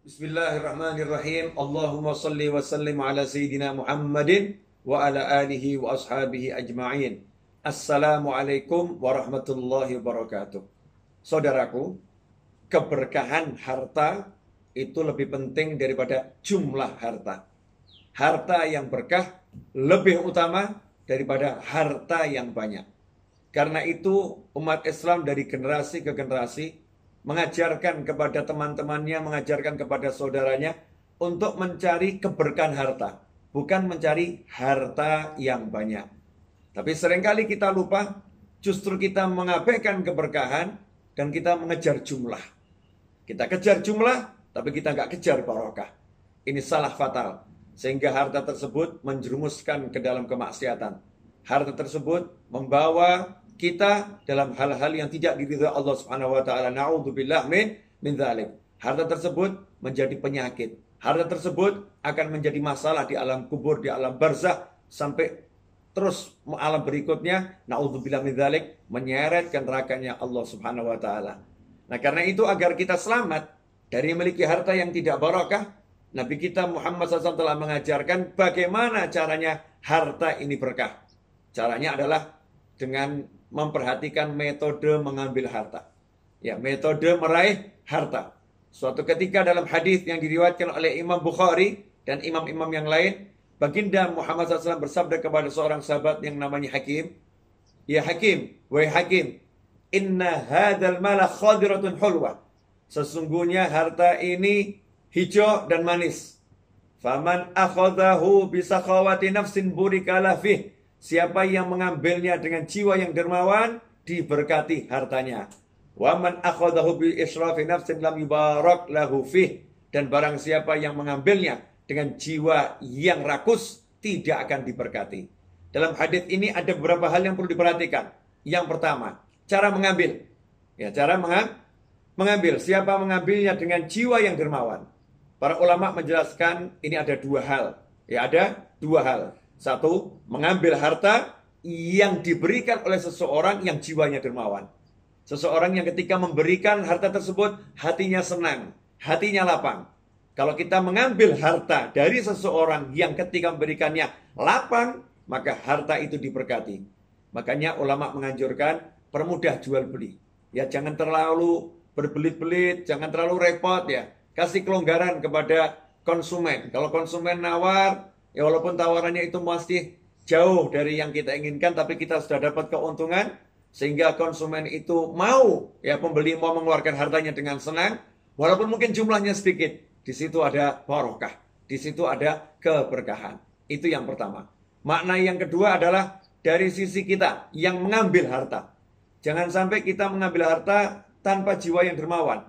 Bismillahirrahmanirrahim. Allahumma salli wa sallim ala sayyidina Muhammadin wa ala alihi wa ashabihi ajma'in. Assalamualaikum warahmatullahi wabarakatuh. Saudaraku, keberkahan harta itu lebih penting daripada jumlah harta. Harta yang berkah lebih utama daripada harta yang banyak. Karena itu umat Islam dari generasi ke generasi mengajarkan kepada teman-temannya, mengajarkan kepada saudaranya untuk mencari keberkahan harta, bukan mencari harta yang banyak. Tapi seringkali kita lupa, justru kita mengabaikan keberkahan dan kita mengejar jumlah. Kita kejar jumlah, tapi kita nggak kejar barokah. Ini salah fatal, sehingga harta tersebut menjerumuskan ke dalam kemaksiatan. Harta tersebut membawa kita dalam hal-hal yang tidak diridhai Allah Subhanahu wa taala. Nauzubillah min min dzalik. Harta tersebut menjadi penyakit. Harta tersebut akan menjadi masalah di alam kubur, di alam barzah sampai terus alam berikutnya naudzubillah min dzalik menyeret ke nerakanya Allah Subhanahu wa taala. Nah, karena itu agar kita selamat dari memiliki harta yang tidak barokah, Nabi kita Muhammad SAW telah mengajarkan bagaimana caranya harta ini berkah. Caranya adalah dengan memperhatikan metode mengambil harta. Ya, metode meraih harta. Suatu ketika dalam hadis yang diriwayatkan oleh Imam Bukhari dan imam-imam yang lain, Baginda Muhammad SAW bersabda kepada seorang sahabat yang namanya Hakim, Ya Hakim, wahai Hakim, Inna hadal mala khadiratun hulwa. Sesungguhnya harta ini hijau dan manis. Faman akhadahu sakhawati nafsin burikalah fih. Siapa yang mengambilnya dengan jiwa yang dermawan diberkati hartanya. Waman akhadahu bi israfi nafsin lam yubarak lahu fih dan barang siapa yang mengambilnya dengan jiwa yang rakus tidak akan diberkati. Dalam hadis ini ada beberapa hal yang perlu diperhatikan. Yang pertama, cara mengambil. Ya, cara mengambil. Siapa mengambilnya dengan jiwa yang dermawan. Para ulama menjelaskan ini ada dua hal. Ya ada dua hal. Satu, mengambil harta yang diberikan oleh seseorang yang jiwanya dermawan. Seseorang yang ketika memberikan harta tersebut, hatinya senang, hatinya lapang. Kalau kita mengambil harta dari seseorang yang ketika memberikannya lapang, maka harta itu diberkati. Makanya ulama menganjurkan permudah jual beli. Ya jangan terlalu berbelit-belit, jangan terlalu repot ya. Kasih kelonggaran kepada konsumen. Kalau konsumen nawar, Ya walaupun tawarannya itu masih jauh dari yang kita inginkan tapi kita sudah dapat keuntungan sehingga konsumen itu mau ya pembeli mau mengeluarkan hartanya dengan senang walaupun mungkin jumlahnya sedikit. Di situ ada barokah, di situ ada keberkahan. Itu yang pertama. Makna yang kedua adalah dari sisi kita yang mengambil harta. Jangan sampai kita mengambil harta tanpa jiwa yang dermawan.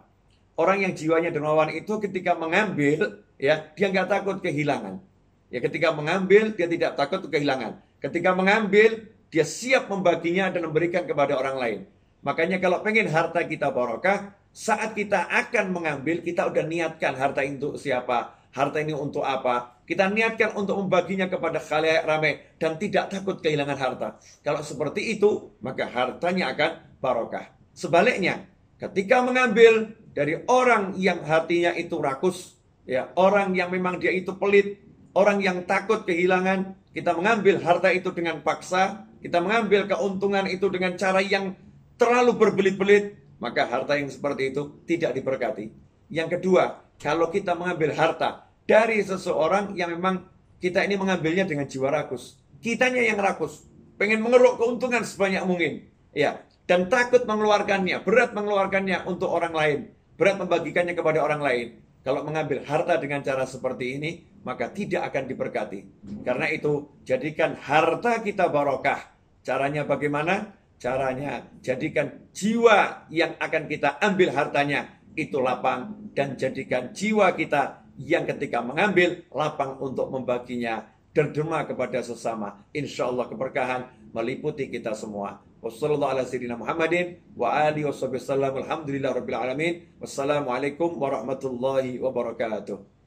Orang yang jiwanya dermawan itu ketika mengambil ya dia nggak takut kehilangan Ya ketika mengambil dia tidak takut kehilangan. Ketika mengambil dia siap membaginya dan memberikan kepada orang lain. Makanya kalau pengen harta kita barokah, saat kita akan mengambil kita udah niatkan harta ini untuk siapa, harta ini untuk apa. Kita niatkan untuk membaginya kepada khalayak rame dan tidak takut kehilangan harta. Kalau seperti itu, maka hartanya akan barokah. Sebaliknya, ketika mengambil dari orang yang hatinya itu rakus, ya orang yang memang dia itu pelit, Orang yang takut kehilangan, kita mengambil harta itu dengan paksa, kita mengambil keuntungan itu dengan cara yang terlalu berbelit-belit, maka harta yang seperti itu tidak diberkati. Yang kedua, kalau kita mengambil harta dari seseorang yang memang kita ini mengambilnya dengan jiwa rakus, kitanya yang rakus, pengen mengeruk keuntungan sebanyak mungkin, ya, dan takut mengeluarkannya, berat mengeluarkannya untuk orang lain, berat membagikannya kepada orang lain. Kalau mengambil harta dengan cara seperti ini, maka tidak akan diberkati. Karena itu, jadikan harta kita barokah. Caranya bagaimana? Caranya jadikan jiwa yang akan kita ambil hartanya itu lapang dan jadikan jiwa kita yang ketika mengambil lapang untuk membaginya derma kepada sesama. Insya Allah keberkahan meliputi kita semua. Wassalamualaikum warahmatullahi wabarakatuh.